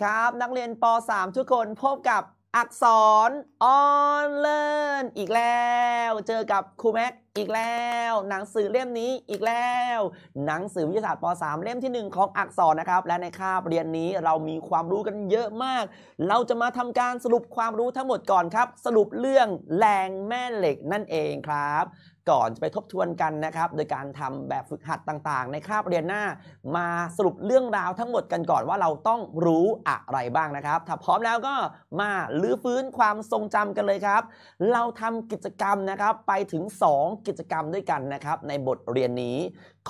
ครับนักเรียนป .3 ทุกคนพบกับอักษรออน e ล r n ์อีกแล้วเจอกับครูแม็กอีกแล้วหนังสือเล่มนี้อีกแล้ว หนังสือวิทยาศาสตร์ป .3 เล่มที่ 1 ของอักษรนะครับ และในคาบเรียนนี้เรามีความรู้กันเยอะมาก เราจะมาทำการสรุปความรู้ทั้งหมดก่อนครับสรุปเรื่องแรงแม่เหล็กนั่นเองครับ ก่อนจะไปทบทวนกันนะครับ โดยการทำแบบฝึกหัดต่างๆ ในคาบเรียนหน้ามาสรุปเรื่องราวทั้งหมดกันก่อนว่าเราต้องรู้อะไรบ้างนะครับ ถ้าพร้อมแล้วก็มาลื้อฟื้นความทรงจำกันเลยครับ เราทำกิจกรรมนะครับไปถึง 2กิจกรรมด้วยกันนะครับ ในบทเรียนนี้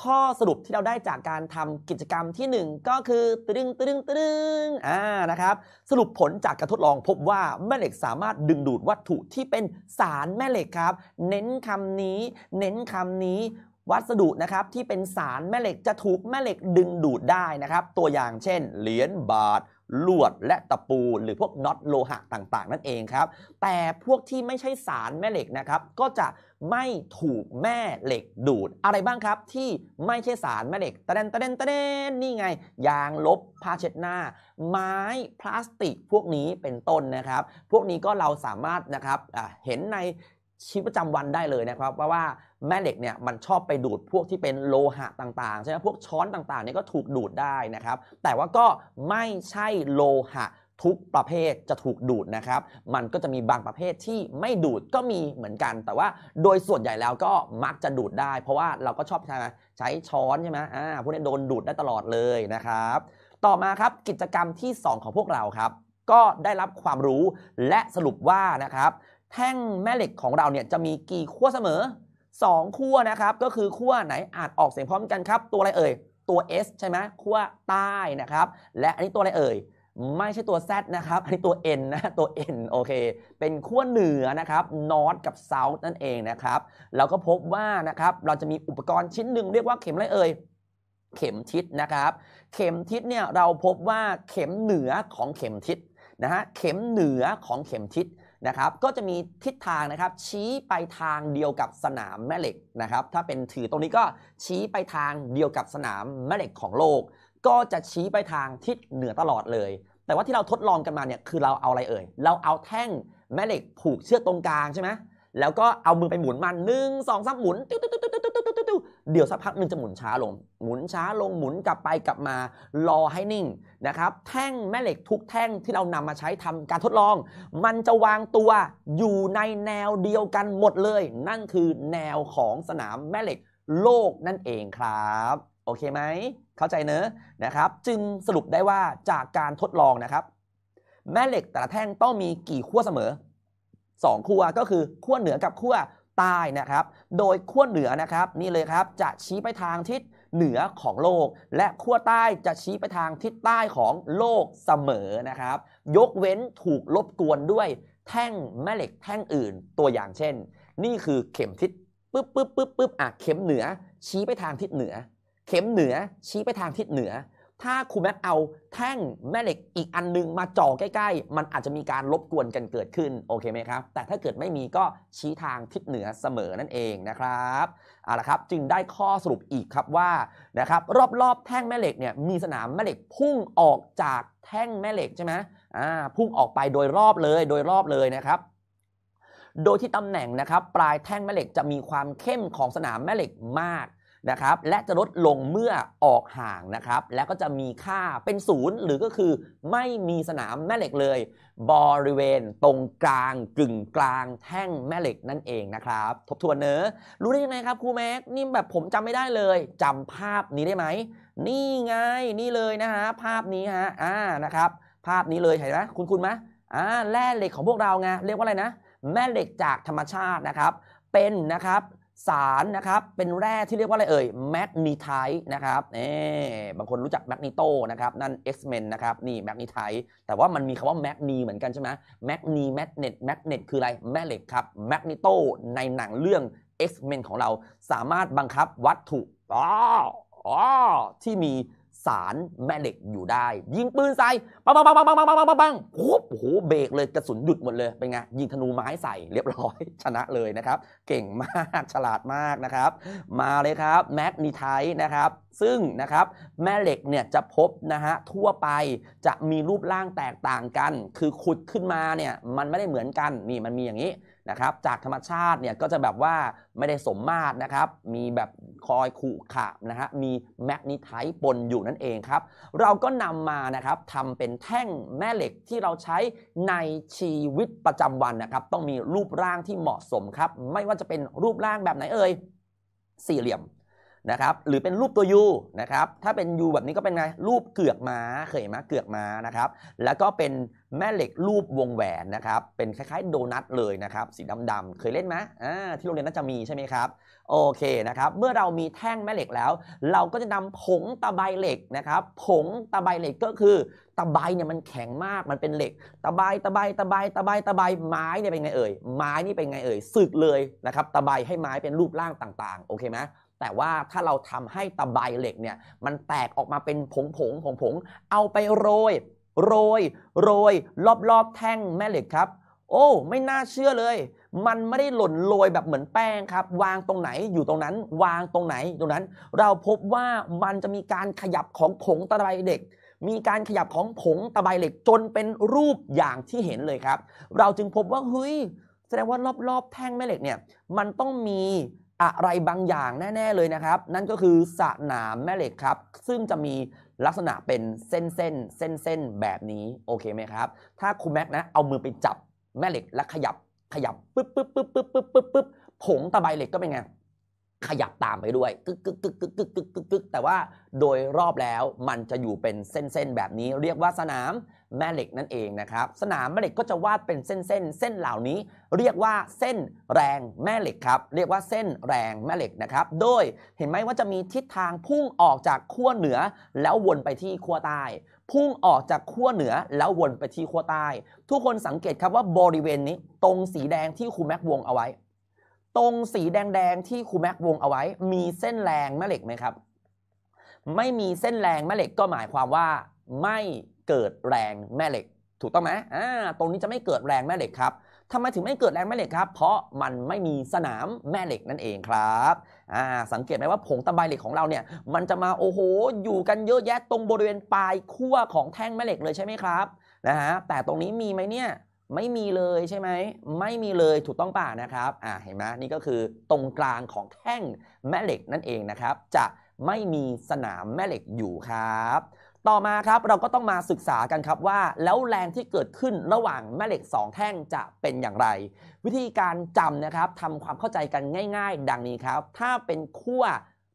ข้อสรุปที่เราได้จากการทำกิจกรรมที่ 1 ก็คือตึงตึงตึงอ่านะครับสรุปผลจากการทดลองพบว่าแม่เหล็กสามารถดึงดูดวัตถุที่เป็นสารแม่เหล็กครับ เน้นคำนี้ เน้นคำนี้วัสดุนะครับที่เป็นสารแม่เหล็กจะถูกแม่เหล็กดึงดูดได้นะครับ ตัวอย่างเช่นเหรียญบาทลวดและตะปูหรือพวกน็อตโลหะต่างๆนั่นเองครับ แต่พวกที่ไม่ใช่สารแม่เหล็กนะครับก็จะไม่ถูกแม่เหล็กดูด อะไรบ้างครับที่ไม่ใช่สารแม่เหล็กตะเดนตะเดนตะเดนนี่ไงยางลบผ้าเช็ดหน้า ไม้พลาสติกพวกนี้เป็นต้นนะครับ พวกนี้ก็เราสามารถนะครับเห็นในชีวิตประจำวันได้เลยนะครับ เพราะว่าแม่เหล็กเนี่ยมันชอบไปดูดพวกที่เป็นโลหะต่างๆใช่ไหมพวกช้อนต่างๆเนี่ยก็ถูกดูดได้นะครับ แต่ว่าก็ไม่ใช่โลหะทุกประเภทจะถูกดูดนะครับ มันก็จะมีบางประเภทที่ไม่ดูดก็มีเหมือนกัน แต่ว่าโดยส่วนใหญ่แล้วก็มักจะดูดได้ เพราะว่าเราก็ชอบใช่ไหมใช้ช้อนใช่ไหมอ่าพวกนี้โดนดูดได้ตลอดเลยนะครับ ต่อมาครับกิจกรรมที่ 2 ของพวกเราครับ ก็ได้รับความรู้และสรุปว่านะครับแท่งแม่เหล็กของเราเนี่ยจะมีกี่ขั้วเสมอ2ขั้วนะครับ ก็คือขั้วไหนอาจออกเสียงพร้อมกันครับ ตัวอะไรเอ่ย ตัว S ใช่ไหมขั้วใต้นะครับ และอันนี้ตัวอะไรเอ่ยไม่ใช่ตัว Z นะครับ อันนี้ตัว N นะ ตัว N โอเค เป็นขั้วเหนือนะครับ North กับ South นั่นเองนะครับ เราก็พบว่านะครับ เราจะมีอุปกรณ์ชิ้นหนึ่งเรียกว่าเข็มอะไรเอ่ย เข็มทิศนะครับ เข็มทิศเนี่ยเราพบว่าเข็มเหนือของเข็มทิศนะฮะ เข็มเหนือของเข็มทิศนะครับ ก็จะมีทิศทางนะครับชี้ไปทางเดียวกับสนามแม่เหล็กนะครับ ถ้าเป็นถือตรงนี้ก็ชี้ไปทางเดียวกับสนามแม่เหล็กของโลก ก็จะชี้ไปทางทิศเหนือตลอดเลย แต่ว่าที่เราทดลองกันมาเนี่ย คือเราเอาอะไรเอ่ย เราเอาแท่งแม่เหล็กผูกเชือกตรงกลางใช่ไหมแล้วก็เอามือไปหมุนมันหนึ่งสองสามหมุนตุ๊ดตุ๊ดตุ๊ดเดี๋ยวสักพักันึงจะหมุนช้าลง หมุนช้าลงหมุนกลับไปกลับมา รอให้นิ่งนะครับ แท่งแม่เหล็กทุกแท่งที่เรานำมาใช้ทำการทดลอง มันจะวางตัวอยู่ในแนวเดียวกันหมดเลย นั่นคือแนวของสนามแม่เหล็กโลกนั่นเองครับ โอเคไหมเข้าใจเนอะนะครับ จึงสรุปได้ว่าจากการทดลองนะครับ แม่เหล็กแต่ละแท่งต้องมีกี่ขั้วเสมอ2ขั้วก็คือขั้วเหนือกับขั้วใต้นะครับ โดยขั้วเหนือนะครับนี่เลยครับจะชี้ไปทางทิศเหนือของโลก และขั้วใต้จะชี้ไปทางทิศใต้ของโลกเสมอนะครับ ยกเว้นถูกลบกวนด้วยแท่งแม่เหล็กแท่งอื่นตัวอย่างเช่น นี่คือเข็มทิศปึ๊บปึ๊บปึ๊บปึ๊บอ่ะเข็มเหนือชี้ไปทางทิศเหนือ เข็มเหนือชี้ไปทางทิศเหนือถ้าครูแม็กเอาแท่งแม่เหล็กอีกอันนึงมาจ่อใกล้ๆ มันอาจจะมีการรบกวนกันเกิดขึ้น โอเคไหมครับ แต่ถ้าเกิดไม่มีก็ชี้ทางทิศเหนือเสมอนั่นเองนะครับเอาละครับ จึงได้ข้อสรุปอีกครับว่า นะครับรอบๆแท่งแม่เหล็กเนี่ยมีสนามแม่เหล็กพุ่งออกจากแท่งแม่เหล็กใช่ไหมอ่าพุ่งออกไปโดยรอบเลยโดยรอบเลยนะครับ โดยที่ตำแหน่งนะครับปลายแท่งแม่เหล็กจะมีความเข้มของสนามแม่เหล็กมากนะครับและจะลดลงเมื่อออกห่างนะครับ และก็จะมีค่าเป็นศูนย์หรือก็คือ ไม่มีสนามแม่เหล็กเลย บริเวณ ตรงกลางกึ่งกลางแท่งแม่เหล็กนั่นเองนะครับ ทบทวนเนอะรู้ได้ยังไงครับครูแม็กนี่แบบผมจำไม่ได้เลย จำภาพนี้ได้ไหมนี่ไงนี่เลยนะฮะภาพนี้ฮะอ่านะครับ ภาพนี้เลยเห็นไหมคุณคุณไหมอ่าแร่เหล็กของพวกเราไงเรียกว่าอะไรนะ แม่เหล็กจากธรรมชาตินะครับ เป็นนะครับสารนะครับ เป็นแร่ที่เรียกว่าอะไรเอ่ยแมกนีไทต์นะครับเอ๊บางคนรู้จักแมกนีโตนะครับ นั่น X-Men นะครับ นี่แมกนีไทต์แต่ว่ามันมีคำว่าแมกนีเหมือนกันใช่ไหมแมกนีแมกเนตแมกเนตคืออะไร แม่เหล็กครับแมกนีโตในหนังเรื่อง X-Men ของเราสามารถบังคับวัตถุออ๋อ๋อที่มีสารแม่เหล็กอยู่ได้ ยิงปืนใส่ปังปังปังปังปังปังปังปังปังโอ้โหเบรกเลยกระสุนหยุดหมดเลยเป็นไงยิงธนูไม้ใส่เรียบร้อยชนะเลยนะครับเก่งมากฉลาดมากนะครับมาเลยครับแมกนีไทนะครับซึ่งนะครับแม่เหล็กเนี่ยจะพบนะฮะทั่วไปจะมีรูปร่างแตกต่างกัน คือขุดขึ้นมาเนี่ยมันไม่ได้เหมือนกันนี่มันมีอย่างนี้นะครับจากธรรมชาติเนี่ยก็จะแบบว่าไม่ได้สมมาตรนะครับมีแบบคอยขู่ขะนะฮะมีแมกนีไทต์ปนอยู่นั่นเองครับเราก็นำมานะครับทำเป็นแท่งแม่เหล็กที่เราใช้ในชีวิตประจำวันนะครับต้องมีรูปร่างที่เหมาะสมครับไม่ว่าจะเป็นรูปร่างแบบไหนเอ่ยสี่เหลี่ยมนะครับ หรือเป็นรูปตัวยูนะครับถ้าเป็นยูแบบนี้ก็เป็นไงรูปเกือกม้าเคยไหมเกือกม้านะครับ แล้วก็เป็นแม่เหล็กรูปวงแหวนนะครับ เป็นคล้ายๆโดนัทเลยนะครับสีดำๆเคยเล่นไหมอ่าที่โรงเรียนน่าจะมีใช่ไหมครับโอเคนะครับเมื่อเรามีแท่งแม่เหล็กแล้ว เราก็จะนำผงตะไบเหล็กนะครับผงตะไบเหล็กก็คือตะไบเนี่ยมันแข็งมากมันเป็นเหล็กตะไบตะไบตะไบตะไบตะไบไม้เนี่ยเป็นไงเอ่ยไม้นี่เป็นไงเอ่ยสึกเลยนะครับตะไบให้ไม้เป็นรูปร่างต่างๆโอเคไหมแต่ว่าถ้าเราทำให้ตะไบเหล็กเนี่ย มันแตกออกมาเป็นผงผงผงผง เอาไปโรย โรย โรย รอบรอบแท่งแม่เหล็กครับโอ้ไม่น่าเชื่อเลย มันไม่ได้หล่นโรยแบบเหมือนแป้งครับ วางตรงไหนอยู่ตรงนั้น วางตรงไหนตรงนั้น เราพบว่ามันจะมีการขยับของผงตะไบเหล็ก มีการขยับของผงตะไบเหล็กจนเป็นรูปอย่างที่เห็นเลยครับ เราจึงพบว่าเฮ้ย แสดงว่ารอบๆแท่งแม่เหล็กเนี่ยมันต้องมีอะไรบางอย่างแน่ๆเลยนะครับ นั่นก็คือสนามแม่เหล็กครับ ซึ่งจะมีลักษณะเป็นเส้นเส้นเส้นเส้นแบบนี้ โอเคไหมครับ ถ้าคุณแม็กนะเอามือไปจับแม่เหล็กแล้วขยับขยับป๊บปึ๊บปึ๊บปึ๊บปึ๊บปึ๊บปึ๊บผงตะไบเหล็กก็เป็นไงขยับตามไปด้วยกึกกึกกึกกึกกึกกึกกึกกึกแต่ว่าโดยรอบแล้วมันจะอยู่เป็นเส้นๆแบบนี้ เรียกว่าสนามแม่เหล็กนั่นเองนะครับสนามแม่เหล็กก็จะวาดเป็นเส้นเส้นเส้นเหล่านี้ เรียกว่าเส้นแรงแม่เหล็กครับ เรียกว่าเส้นแรงแม่เหล็กนะครับโดยเห็นไหมว่าจะมีทิศทางพุ่งออกจากขั้วเหนือแล้ววนไปที่ขั้วใต้พุ่งออกจากขั้วเหนือแล้ววนไปที่ขั้วใต้ทุกคนสังเกตครับว่าบริเวณนี้ตรงสีแดงที่ครูแม็กวงเอาไว้ตรงสีแดงๆ ที่ครูแม็กวงเอาไว้ มีเส้นแรงแม่เหล็กไหมครับไม่มีเส้นแรงแม่เหล็กก็หมายความว่าไม่เกิดแรงแม่เหล็ก ถูกต้องไหมอ่าตรงนี้จะไม่เกิดแรงแม่เหล็กครับทำไมถึงไม่เกิดแรงแม่เหล็กครับเพราะมันไม่มีสนามแม่เหล็กนั่นเองครับอ่าสังเกตไหมว่าผงตะไบเหล็กของเราเนี่ยมันจะมาโอ้โห อยู่กันเยอะแยะตรงบริเวณปลายขั้วของแท่งแม่เหล็กเลยใช่ไหมครับนะฮะแต่ตรงนี้มีไหมเนี่ยไม่มีเลยใช่ไหมไม่มีเลยถูกต้องป่านะครับอ่าเห็นไหมนี่ก็คือตรงกลางของแท่งแม่เหล็กนั่นเองนะครับ จะไม่มีสนามแม่เหล็กอยู่ครับ ต่อมาครับเราก็ต้องมาศึกษากันครับว่า แล้วแรงที่เกิดขึ้นระหว่างแม่เหล็ก 2 แท่งจะเป็นอย่างไร วิธีการจำนะครับทำความเข้าใจกันง่ายๆ ดังนี้ครับ ถ้าเป็นขั้ว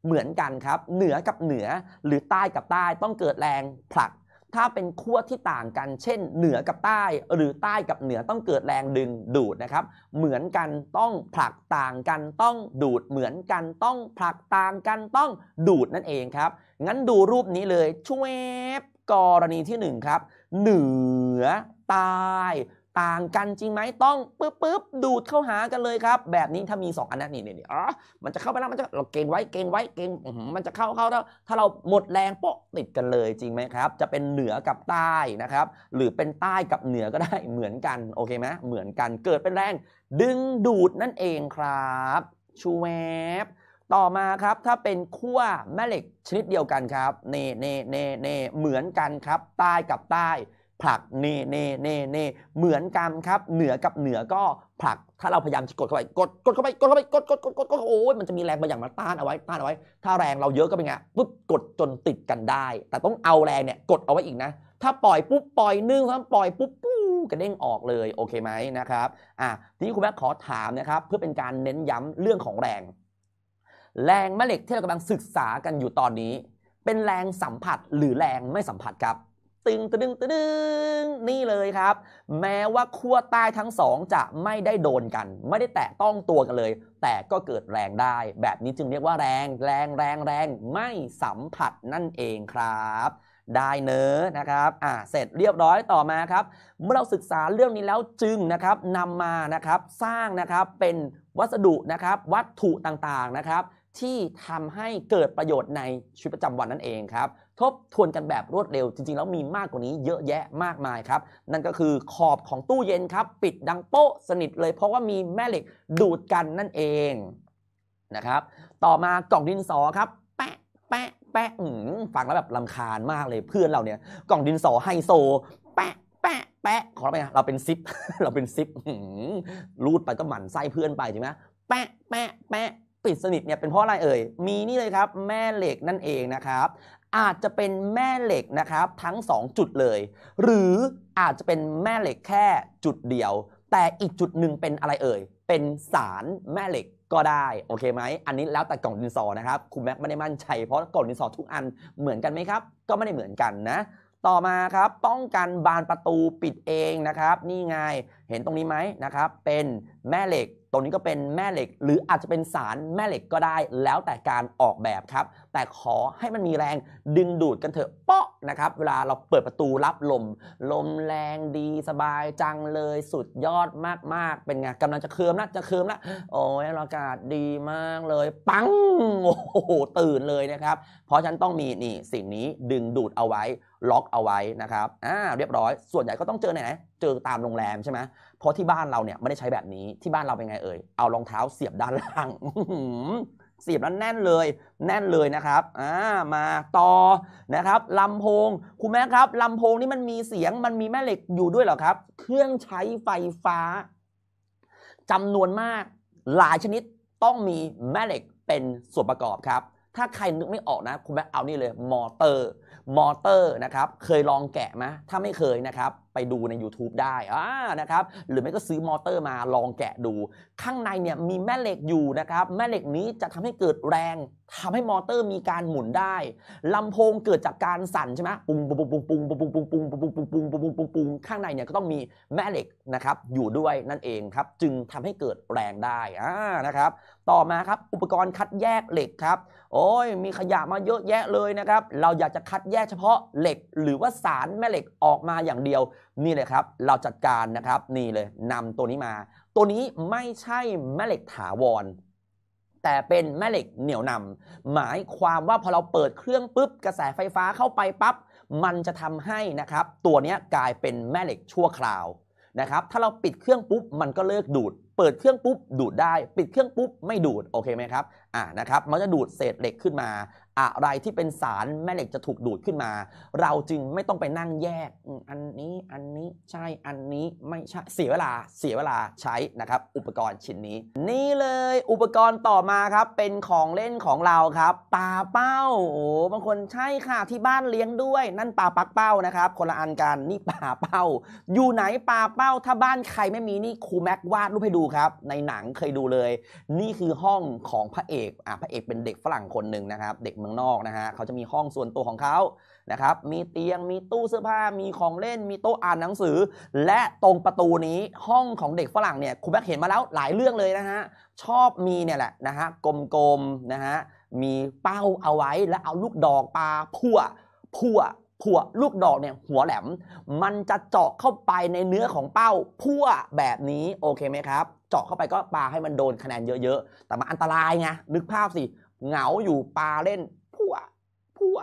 เหมือนกันครับ เหนือกับเหนือหรือใต้กับใต้ต้องเกิดแรงผลักถ้าเป็นขั้วที่ต่างกันเช่นเหนือกับใต้ หรือใต้กับเหนือต้องเกิดแรงดึงดูดนะครับ เหมือนกันต้องผลักต่างกันต้องดูดเหมือนกันต้องผลักต่างกันต้องดูดนั่นเองครับ งั้นดูรูปนี้เลยช่วยกรณีที่ 1 ครับ เหนือใต้ต่างกันจริงไหมต้องปึ๊บปึ๊บดูดเข้าหากันเลยครับ แบบนี้ถ้ามี 2อันนั้นนี่นี่อ๋อมันจะเข้าไปแล้วมันจะเราเกณฑ์ไว้เกณฑ์ไว้เกณฑ์มันจะเข้าเข้าแล้วถ้าเราหมดแรงโปะติดกันเลยจริงไหมครับ จะเป็นเหนือกับใต้นะครับ หรือเป็นใต้กับเหนือก็ได้เหมือนกันโอเคไหมเหมือนกันเกิดเป็นแรงดึงดูดนั่นเองครับชูแวบต่อมาครับถ้าเป็นขั้วแม่เหล็กชนิดเดียวกันครับเน่เน่เน่เน่เหมือนกันครับใต้ กับใต้ผลักเน่เน่เน่เน่เหมือนกันครับ เหนือกับเหนือก็ผลัก ถ้าเราพยายามจะกดเข้าไปกด กดเข้าไปกดเข้าไปกดกดกดกดโอ้ยมันจะมีแรงบางอย่างมาต้านเอาไว้ต้านเอาไว้ถ้าแรงเราเยอะก็เป็นไงปุ๊บกดจนติดกันได้ แต่ต้องเอาแรงเนี่ยกดเอาไว้อีกนะ ถ้าปล่อยปุ๊บปล่อยนึ่งแล้วปล่อยปุ๊บปุ๊บกระเด้งออกเลยโอเคไหมนะครับอ่ะทีนี้คุณแม่ขอถามนะครับเพื่อเป็นการเน้นย้ำเรื่องของแรง แรงแม่เหล็กที่เรากำลังศึกษากันอยู่ตอนนี้ เป็นแรงสัมผัสหรือแรงไม่สัมผัสครับตึง ตึงตึงนี่เลยครับ แม้ว่าขั้วใต้ทั้งสองจะไม่ได้โดนกันไม่ได้แตะต้องตัวกันเลย แต่ก็เกิดแรงได้แบบนี้จึงเรียกว่าแรงแรงแรงแรงไม่สัมผัสนั่นเองครับ ได้เนอะนะครับอ่าเสร็จเรียบร้อยต่อมาครับ เมื่อเราศึกษาเรื่องนี้แล้วจึงนะครับนำมานะครับสร้างนะครับเป็นวัสดุนะครับวัตถุต่างๆนะครับที่ทำให้เกิดประโยชน์ในชีวิตประจำวันนั่นเองครับทบทวนกันแบบรวดเร็วจริงๆแล้วมีมากกว่านี้ เยอะแยะมากมายครับ นั่นก็คือขอบของตู้เย็นครับปิดดังโป๊ะสนิทเลย เพราะว่ามีแม่เหล็กดูดกันนั่นเองนะครับต่อมากล่องดินสอครับ แปะแปะแปะฟังแล้วแบบลาคาญมากเลยเพื่อนเราเนี่ยกล่องดินสอไฮโซ แปะแปะแปะขอเราไปนะเราเป็นซิป เราเป็นซิปรูดไปก็หมั่นไส้เพื่อนไปใช่ไหมแปะแปะแปะปิดสนิทเนี่ยเป็นเพราะอะไรเอ่ย มีนี่เลยครับ แม่เหล็กนั่นเองนะครับ อาจจะเป็นแม่เหล็กนะครับทั้ง 2 จุดเลย หรืออาจจะเป็นแม่เหล็กแค่จุดเดียว แต่อีกจุดหนึ่งเป็นอะไรเอ่ย เป็นสารแม่เหล็กก็ได้โอเคไหม อันนี้แล้วแต่กล่องดินสอนะครับ คุณแม็กไม่ได้มั่นใจเพราะกล่องดินสอทุกอันเหมือนกันไหมครับ ก็ไม่ได้เหมือนกันนะต่อมาครับป้องกันบานประตูปิดเองนะครับ นี่ไงเห็นตรงนี้ไหมนะครับเป็นแม่เหล็กตรงนี้ก็เป็นแม่เหล็ก หรืออาจจะเป็นสารแม่เหล็กก็ได้แล้วแต่การออกแบบครับแต่ขอให้มันมีแรงดึงดูดกันเถอะเปาะนะครับเวลาเราเปิดประตูรับลม ลมแรงดีสบายจังเลยสุดยอดมากๆ เป็นไงกำลังจะเคลิมนะจะเคลิมนะโอ้ยอากาศดีมากเลย ปังโอ้โหตื่นเลยนะครับ เพราะฉันต้องมีนี่สิ่งนี้ดึงดูดเอาไว้ล็อกเอาไว้นะครับ อ่า เรียบร้อย ส่วนใหญ่ก็ต้องเจอไหนเจอตามโรงแรมใช่ไหมเพราะที่บ้านเราเนี่ยไม่ได้ใช้แบบนี้ ที่บ้านเราเป็นไงเอ่ย เอารองเท้าเสียบด้านล่างเสียบแล้วแน่นเลย แน่นเลยนะครับ อ่า มาต่อ นะครับ ลำโพง คุณแม่ครับ ลำโพงนี่มันมีเสียง มันมีแม่เหล็กอยู่ด้วยเหรอครับ เครื่องใช้ไฟฟ้าจำนวนมาก หลายชนิด ต้องมีแม่เหล็กเป็นส่วนประกอบครับ ถ้าใครนึกไม่ออกนะ คุณแม่เอานี่เลย มอเตอร์มอเตอร์นะครับ เคยลองแกะไหมถ้าไม่เคยนะครับไปดูใน YouTube ได้อ่านะครับหรือไม่ก็ซื้อมอเตอร์มาลองแกะดู ข้างในเนี่ยมีแม่เหล็กอยู่นะครับแม่เหล็กนี้จะทำให้เกิดแรงทำให้มอเตอร์มีการหมุนได้ ลำโพงเกิดจากการสั่นใช่ไหมปุงปุงปุงปุงปุงปุงปุงปุงปุงปุงปุงปุงปุงปุงปุงปุงข้างในเนี่ยก็ต้องมีแม่เหล็กนะครับอยู่ด้วยนั่นเองครับจึงทำให้เกิดแรงได้อ่านะครับต่อมาครับอุปกรณ์คัดแยกเหล็กครับ โอ้ยมีขยะมาเยอะแยะเลยนะครับเราอยากจะคัดแยกเฉพาะเหล็ก หรือว่าสารแม่เหล็กออกมาอย่างเดียวนี่เลยครับ เราจัดการนะครับ นี่เลยนำตัวนี้มา ตัวนี้ไม่ใช่แม่เหล็กถาวร แต่เป็นแม่เหล็กเหนี่ยวนำ หมายความว่าพอเราเปิดเครื่องปุ๊บ กระแสไฟฟ้าเข้าไปปั๊บ มันจะทำให้นะครับ ตัวนี้กลายเป็นแม่เหล็กชั่วคราวนะครับ ถ้าเราปิดเครื่องปุ๊บ มันก็เลิกดูด เปิดเครื่องปุ๊บดูดได้ ปิดเครื่องปุ๊บไม่ดูด โอเคไหมครับ อ่านะครับ มันจะดูดเศษเหล็กขึ้นมาอะไรที่เป็นสารแม่เหล็กจะถูกดูดขึ้นมา เราจึงไม่ต้องไปนั่งแยกอันนี้อันนี้ใช่อันนี้ไม่ใช่เสียเวลาเสียเวลาใช้นะครับ อุปกรณ์ชิ้นนี้ นี่เลยอุปกรณ์ต่อมาครับ เป็นของเล่นของเราครับปลาเป้าโอ้บางคนใช่ค่ะ ที่บ้านเลี้ยงด้วย นั่นปลาปักเป้านะครับคนละอันกัน นี่ปลาเป้า อยู่ไหนปลาเป้าถ้าบ้านใครไม่มีนี่ครูแม็กวาดรูปให้ดูครับในหนังเคยดูเลย นี่คือห้องของพระเอกอ่ะพระเอกเป็นเด็กฝรั่งคนหนึ่งนะครับเด็กเมืองนอกนะฮะเขาจะมีห้องส่วนตัวของเขานะครับมีเตียงมีตู้เสื้อผ้า มีของเล่นมีโต๊ะอ่านหนังสือ และตรงประตูนี้ห้องของเด็กฝรั่งเนี่ยคุณแมกเห็นมาแล้วหลายเรื่องเลยนะฮะชอบมีเนี่ยแหละนะฮะกลมๆนะฮะมีเป้าเอาไว้แล้วเอาลูกดอกปลาพั่วพั่วพัวลูกดอกเนี่ยหัวแหลม มันจะเจาะเข้าไปในเนื้อของเป้าพั่วแบบนี้โอเคไหมครับเจาะเข้าไปก็ปลาให้มันโดนคะแนนเยอะ ๆ แต่มันอันตรายไงนึกภาพสิเหงาอยู่ปลาเล่นพัวพัว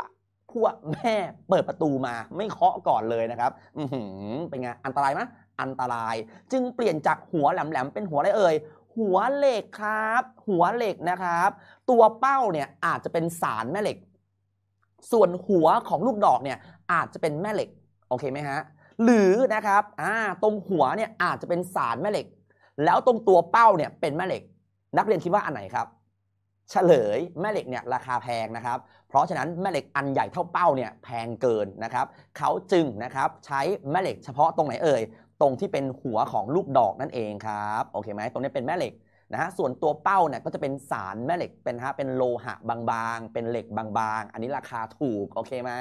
พัวแม่ เปิดประตูมา ไม่เคาะก่อนเลยนะครับ อืออหืเป็นไง อันตรายไหมอันตราย จึงเปลี่ยนจากหัวแหลมๆเป็นหัวอะไรเอ่ย หัวเหล็กครับ หัวเหล็กนะครับ ตัวเป้าเนี่ยอาจจะเป็นสารแม่เหล็ก ส่วนหัวของลูกดอกเนี่ย อาจจะเป็นแม่เหล็ก โอเคไหมฮะ หรือนะครับ อ่า ตรงหัวเนี่ยอาจจะเป็นสารแม่เหล็ก แล้วตรงตัวเป้าเนี่ย เป็นแม่เหล็ก นักเรียนคิดว่าอันไหนครับเฉลยแม่เหล็กเนี่ยราคาแพงนะครับ เพราะฉะนั้นแม่เหล็กอันใหญ่เท่าเป้าเนี่ยแพงเกินนะครับเขาจึงนะครับใช้แม่เหล็กเฉพาะตรงไหนเอ่ย ตรงที่เป็นหัวของลูกดอกนั่นเองครับ โอเคไหมตรงนี้เป็นแม่เหล็กนะฮะส่วนตัวเป้าเนี่ยก็จะเป็นสารแม่เหล็กเป็นฮะเป็นโลหะบางๆ เป็นเหล็กบางๆ อันนี้ราคาถูกโอเคไหม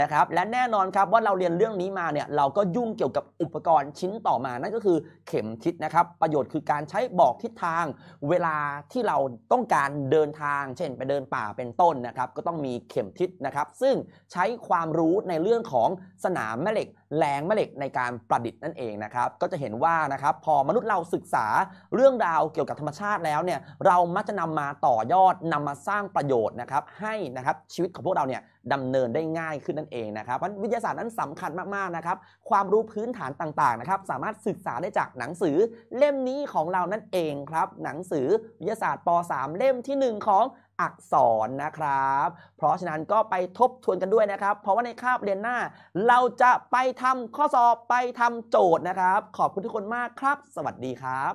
นะครับและแน่นอนครับว่าเราเรียนเรื่องนี้มาเนี่ยเราก็ยุ่งเกี่ยวกับอุปกรณ์ชิ้นต่อมา นั่นก็คือเข็มทิศนะครับ ประโยชน์คือการใช้บอกทิศทางเวลาที่เราต้องการเดินทาง เช่น ไปเดินป่าเป็นต้นนะครับก็ต้องมีเข็มทิศนะครับซึ่งใช้ความรู้ในเรื่องของสนามแม่เหล็กแรงแม่เหล็กในการประดิษฐ์นั่นเองนะครับก็จะเห็นว่านะครับพอมนุษย์เราศึกษาเรื่องราวเกี่ยวกับรรมชาติแล้วเนี่ยเรามักจะนำมาต่อยอดนำมาสร้างประโยชน์นะครับ ให้นะครับชีวิตของพวกเราเนี่ยดำเนินได้ง่ายขึ้นนั่นเองนะครับเพราะวิทยาศาสตร์นั้นสำคัญมากๆนะครับ ความรู้พื้นฐานต่างๆนะครับ สามารถศึกษาได้จากหนังสือเล่มนี้ของเรานั่นเองครับ หนังสือวิทยาศาสตร์ป .3 เล่มที่ 1 ของอักษรนะครับเพราะฉะนั้นก็ไปทบทวนกันด้วยนะครับ เพราะว่าในคาบเรียนหน้าเราจะไปทำข้อสอบไปทำโจทย์นะครับ ขอบคุณทุกคนมากครับ สวัสดีครับ